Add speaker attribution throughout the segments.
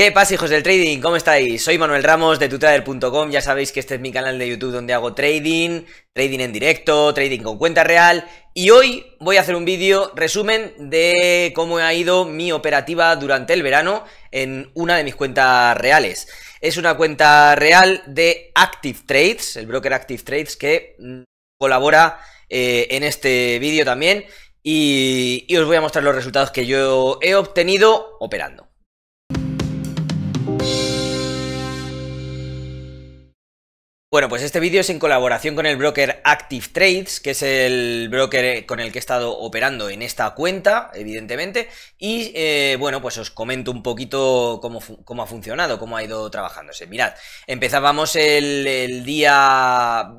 Speaker 1: ¿Qué pasa hijos del trading? ¿Cómo estáis? Soy Manuel Ramos de tutrader.com, ya sabéis que este es mi canal de YouTube donde hago trading, trading en directo, trading con cuenta real y hoy voy a hacer un vídeo resumen de cómo ha ido mi operativa durante el verano en una de mis cuentas reales. Es una cuenta real de Active Trades, el broker Active Trades que mm, colabora eh, en este vídeo también y os voy a mostrar los resultados que yo he obtenido operando. Bueno, pues este vídeo es en colaboración con el broker Active Trades, que es el broker con el que he estado operando en esta cuenta, evidentemente, y eh, bueno, pues os comento un poquito cómo, ha funcionado, cómo ha ido trabajándose. Mirad, empezábamos el, el día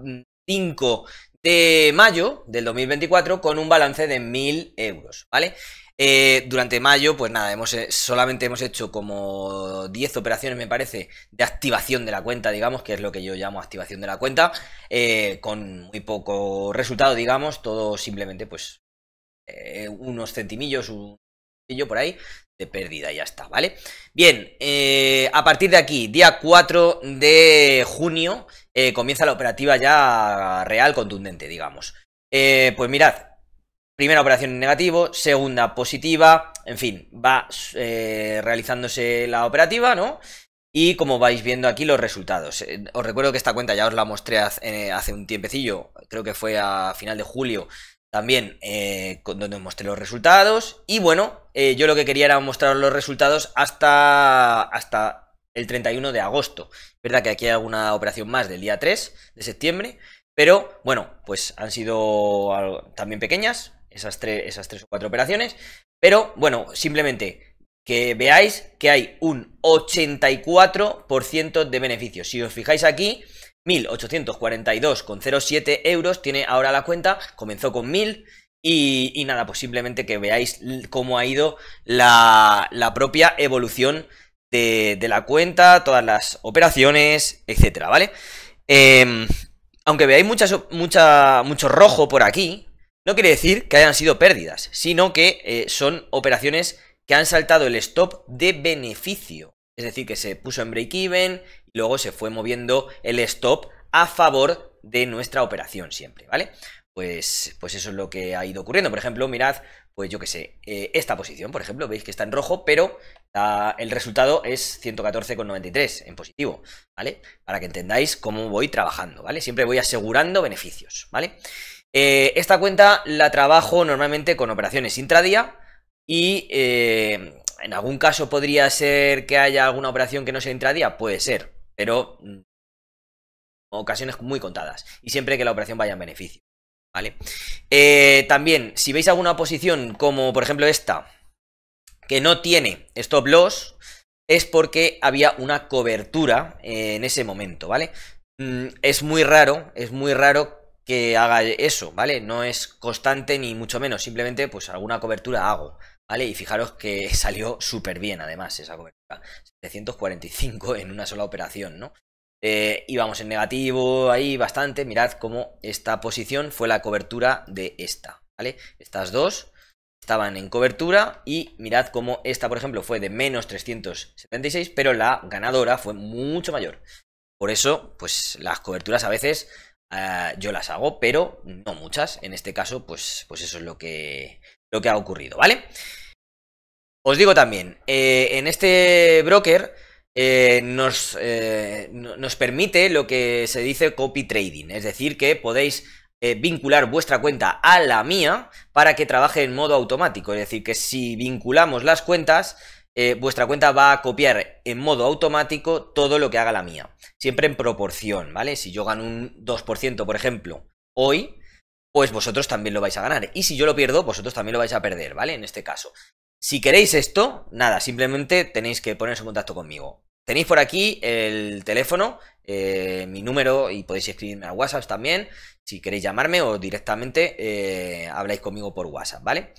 Speaker 1: 5 de mayo del 2024 con un balance de 1.000 euros, ¿vale? Eh, durante mayo, pues nada, hemos, eh, solamente hemos hecho como 10 operaciones, me parece, de activación de la cuenta, digamos, que es lo que yo llamo activación de la cuenta, eh, con muy poco resultado, digamos, todo simplemente, pues, unos centimillos, un centimillo por ahí, de pérdida, ya está, ¿vale? Bien, a partir de aquí, día 4 de junio, comienza la operativa ya real, contundente, digamos. pues mirad, Primera operación negativo, segunda positiva, en fin, va eh, realizándose la operativa, ¿no? Y como vais viendo aquí los resultados. Eh, os recuerdo que esta cuenta ya os la mostré eh, hace, un tiempecillo, creo que fue a final de julio también, donde os mostré los resultados. Y bueno, yo lo que quería era mostraros los resultados hasta, hasta el 31 de agosto. verdad que aquí hay alguna operación más del día 3 de septiembre, pero bueno, pues han sido también pequeñas, esas tres, esas o cuatro operaciones. Pero bueno, simplemente que veáis que hay un 84% de beneficios. Si os fijáis aquí, 1.842,07 euros tiene ahora la cuenta, comenzó con 1.000 y, nada, pues simplemente que veáis cómo ha ido la, propia evolución de, la cuenta, todas las operaciones, etcétera, ¿vale? Em, aunque veáis mucha, mucho rojo por aquí, no quiere decir que hayan sido pérdidas, sino que eh, son operaciones que han saltado el stop de beneficio. Es decir, que se puso en break-even y luego se fue moviendo el stop a favor de nuestra operación siempre, ¿vale? Pues, pues eso es lo que ha ido ocurriendo. Por ejemplo, mirad, pues yo que sé, eh, esta posición, por ejemplo, veis que está en rojo, pero el resultado es 114,93 en positivo, ¿vale? Para que entendáis cómo voy trabajando, ¿vale? Siempre voy asegurando beneficios, ¿vale? vale eh, esta cuenta la trabajo normalmente con operaciones intradía y eh, en algún caso podría ser que haya alguna operación que no sea intradía, puede ser, pero mm, ocasiones muy contadas y siempre que la operación vaya en beneficio. ¿Vale? Eh, también, si veis alguna posición como por ejemplo esta, que no tiene stop loss, es porque había una cobertura en ese momento, ¿vale? Mm, es muy raro, es muy raro que haga eso, ¿vale? No es constante ni mucho menos, simplemente pues alguna cobertura hago, ¿vale? Y fijaros que salió súper bien además esa cobertura, 745 en una sola operación, ¿no? Eh, íbamos en negativo ahí bastante, mirad cómo esta posición fue la cobertura de esta, ¿vale? Estas dos estaban en cobertura y mirad cómo esta, por ejemplo, fue de menos 376, pero la ganadora fue mucho mayor. Por eso, pues las coberturas a veces Ah, yo las hago, pero no muchas. En este caso, pues, pues eso es lo que, lo que ha ocurrido, ¿vale? Os digo también, eh, en este broker eh, nos, eh, nos, permite lo que se dice copy trading, es decir, que podéis vincular vuestra cuenta a la mía para que trabaje en modo automático, es decir, que si vinculamos las cuentas, eh, vuestra cuenta va a copiar en modo automático todo lo que haga la mía, siempre en proporción, ¿vale? Si yo gano un 2%, por ejemplo, hoy, pues vosotros también lo vais a ganar. Y si yo lo pierdo, vosotros también lo vais a perder, ¿vale? En este caso. Si queréis esto, nada, simplemente tenéis que ponerse en contacto conmigo. Tenéis por aquí el teléfono, eh, mi número y podéis escribirme a WhatsApp también si queréis llamarme o directamente eh, habláis conmigo por WhatsApp, ¿vale?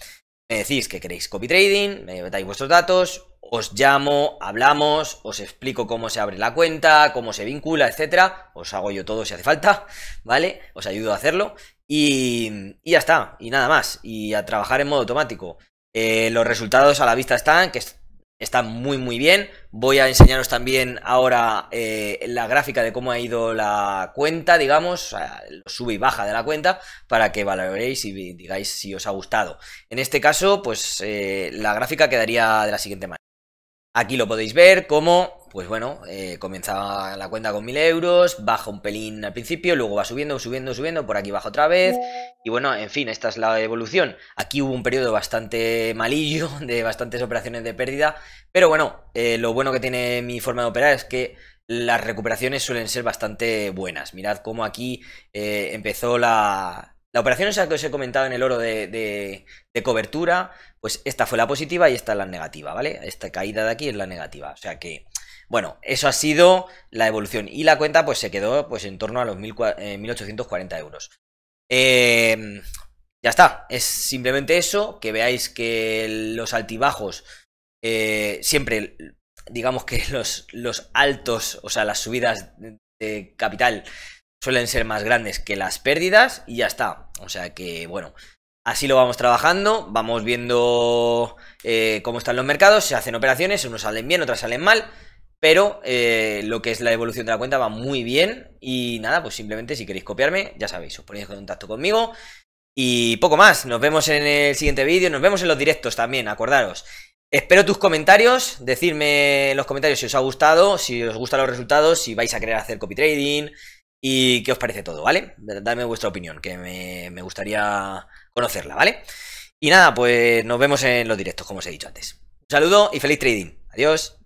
Speaker 1: me decís que queréis copy trading, me metáis vuestros datos, os llamo, hablamos, os explico cómo se abre la cuenta, cómo se vincula, etcétera. Os hago yo todo si hace falta, ¿vale? Os ayudo a hacerlo y, ya está, y nada más. Y a trabajar en modo automático. Eh, los resultados a la vista están, que está muy muy bien. Voy a enseñaros también ahora eh, la gráfica de cómo ha ido la cuenta, digamos, sube y baja de la cuenta, para que valoréis y digáis si os ha gustado. En este caso, pues eh, la gráfica quedaría de la siguiente manera. Aquí lo podéis ver como pues bueno, eh, comenzaba la cuenta con 1000 euros, baja un pelín al principio, luego va subiendo, subiendo, subiendo, por aquí baja otra vez. Y bueno, en fin, esta es la evolución. Aquí hubo un periodo bastante malillo, de bastantes operaciones de pérdida, pero bueno, eh, lo bueno que tiene mi forma de operar es que las recuperaciones suelen ser bastante buenas. Mirad cómo aquí eh, empezó la, la operación esa que os he comentado en el oro de, de, cobertura, pues esta fue la positiva y esta es la negativa, ¿vale? Esta caída de aquí es la negativa. O sea que bueno, eso ha sido la evolución y la cuenta pues se quedó pues en torno a los 1840 eh, euros. Em, ya está, es simplemente eso, que veáis que los altibajos eh, siempre, digamos que los, altos, o sea, las subidas de capital suelen ser más grandes que las pérdidas y ya está. O sea que, bueno, así lo vamos trabajando, vamos viendo eh, cómo están los mercados, se hacen operaciones, unos salen bien, otros salen mal. Pero eh, lo que es la evolución de la cuenta va muy bien. Y nada, pues simplemente si queréis copiarme, ya sabéis, os ponéis en contacto conmigo. Y poco más, nos vemos en el siguiente vídeo, nos vemos en los directos también, acordaros. Espero tus comentarios, decirme en los comentarios si os ha gustado, si os gustan los resultados, si vais a querer hacer copy trading y qué os parece todo, ¿vale? Dadme vuestra opinión, que me, me gustaría conocerla, ¿vale? Y nada, pues nos vemos en los directos, como os he dicho antes. Un saludo y feliz trading. Adiós.